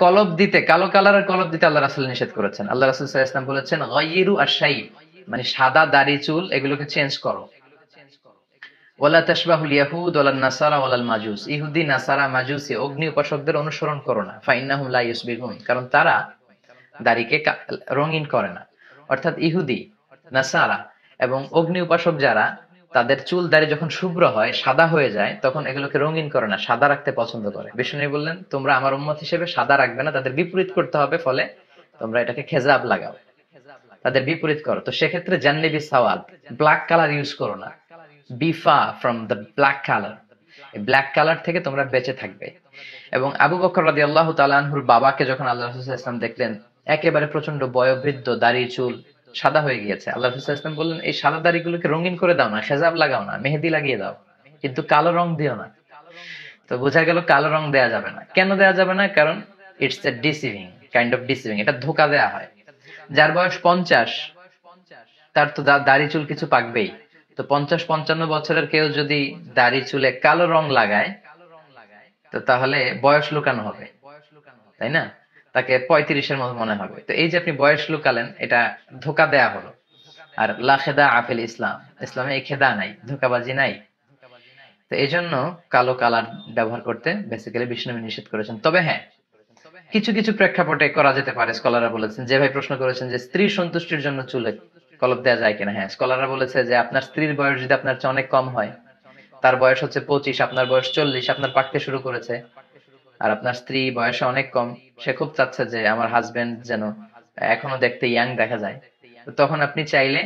কলব দিতে কালো কালারের কলব দিতে আল্লাহ রাসুল নিষেধ করেছেন আল্লাহ রাসুল ইসলাম বলেছেন গয়িরু আশাই মানে সাদা দাড়ি চুল এগুলোকে চেঞ্জ করো ওলা ইয়াহুদ নাসারা ওলাল মাজুস ইহুদি নাসারা মাজুসি অগ্নি উপাসকদের অনুসরণ করো না ফাইন্নাহুম লা ইউসবিহুন কারণ তারা দাড়িকে রঙিন করে না অর্থাৎ ইহুদি নাসারা এবং অগ্নি উপাসক যারা তাদের চুল দাড়ি যখন শুভ্র হয় সাদা হয়ে যায় তখন এগুলোকে রঙিন করে না সাদা রাখতে পছন্দ করে বিষ্ণু বললেন তোমরা আমার উন্মত হিসেবে সাদা রাখবে না তাদের বিপরীত করতে হবে ফলে তোমরা এটাকে খেজাব লাগাও তাদের বিপরীত করো তো সেক্ষেত্রে জান্নিবি সাওয়াল ব্ল্যাক কালার ইউজ করো না be far from the black colour black colour থেকে তোমরা বেঁচে থাকবে এবং আবু বকর রাজি আল্লাহ তালানহুর বাবাকে যখন আল্লাহ ইসলাম দেখলেন একেবারে প্রচন্ড বয়বৃদ্ধ দাড়ি চুল সাদা হয়ে গিয়েছে আল্লাহ ইসলাম বললেন এই সাদা দাড়িগুলোকে রঙিন করে দাও না সেজাব লাগাও না মেহেদি লাগিয়ে দাও কিন্তু কালো রং দিও না তো বোঝা গেল কালো রং দেয়া যাবে না কেন দেয়া যাবে না কারণ it's a deceiving kind of deceiving এটা ধোকা দেয়া হয় যার বয়স পঞ্চাশ তার তো দাড়ি চুল কিছু পাকবেই তো পঞ্চাশ পঞ্চান্ন বছরের কেউ যদি দাড়ি চুলে কালো রং লাগায় তো তাহলে বয়স লুকানো হবে তাই না তাকে পঁয়ত্রিশের মতো মনে হবে তো এই যে আপনি বয়স লুকালেন এটা ধোকা দেয়া হলো আর লাখেদা আফেল ইসলাম ইসলামে এই খেদা নাই ধোকাবাজি নাই তো এই জন্য কালো কালার ব্যবহার করতে বেসিক্যালি বিষ্ণু নিষেধ করেছেন তবে হ্যাঁ কিছু কিছু প্রেক্ষাপটে করা যেতে পারে স্কলাররা বলেছেন যে ভাই প্রশ্ন করেছেন যে স্ত্রী সন্তুষ্টির জন্য চুলে কলপ দেওয়া যায় কিনা হ্যাঁ স্কলাররা বলেছে যে আপনার স্ত্রীর বয়স যদি আপনার চেয়ে অনেক কম হয় তার বয়স হচ্ছে পঁচিশ আপনার বয়স চল্লিশ আপনার পাকতে শুরু করেছে আর আপনার স্ত্রী বয়সে অনেক কম সে খুব চাচ্ছে যে আমার হাজবেন্ড যেন এখনো দেখতে ইয়াং দেখা যায় তখন আপনি চাইলে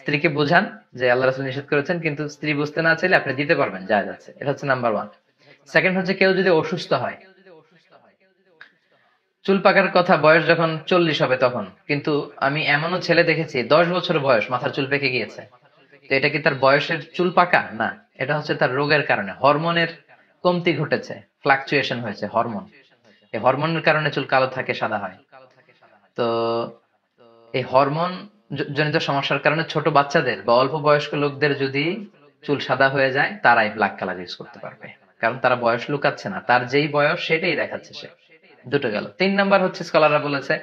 স্ত্রীকে বোঝান যে আল্লাহ রাসুল নিষেধ করেছেন কিন্তু স্ত্রী বুঝতে না চাইলে আপনি দিতে পারবেন যা যাচ্ছে এটা হচ্ছে নাম্বার ওয়ান সেকেন্ড হচ্ছে কেউ যদি অসুস্থ হয় চুল পাকার কথা বয়স যখন চল্লিশ হবে তখন কিন্তু আমি এমনও ছেলে দেখেছি দশ বছর বয়স মাথার চুল পেকে গিয়েছে তো এটা কি তার বয়সের চুল পাকা না এটা হচ্ছে তার রোগের কারণে হরমোনের কমতি ঘটেছে ফ্লাকচুয়েশন হয়েছে হরমোন এই হরমোনের কারণে চুল কালো থাকে সাদা হয় তো এই হরমোন জনিত সমস্যার কারণে ছোট বাচ্চাদের বা অল্প বয়স্ক লোকদের যদি চুল সাদা হয়ে যায় তারাই ব্ল্যাক কালার ইউজ করতে পারবে কারণ তারা বয়স লুকাচ্ছে না তার যেই বয়স সেটাই দেখাচ্ছে সে দুটো গেল তিন নাম্বার হচ্ছে স্কলাররা বলেছে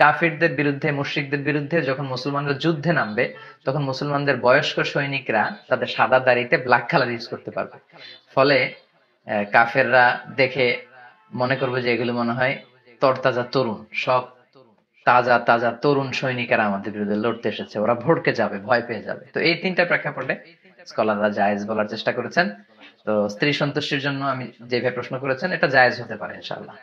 কাফিরদের বিরুদ্ধে মুশ্রিকদের বিরুদ্ধে যখন মুসলমানরা যুদ্ধে নামবে তখন মুসলমানদের বয়স্ক সৈনিকরা তাদের সাদা দাড়িতে ব্ল্যাক কালার ইউজ করতে পারবে ফলে কাফেররা দেখে মনে করবে যে এগুলো মনে হয় তরতাজা তরুণ সব তাজা তাজা তরুণ সৈনিকেরা আমাদের বিরুদ্ধে লড়তে এসেছে ওরা ভোটকে যাবে ভয় পেয়ে যাবে তো এই তিনটা প্রেক্ষাপটে স্কলাররা জায়েজ বলার চেষ্টা করেছেন তো স্ত্রী সন্তুষ্টির জন্য আমি যেভাবে প্রশ্ন করেছেন এটা জায়েজ হতে পারে ইনশাল্লাহ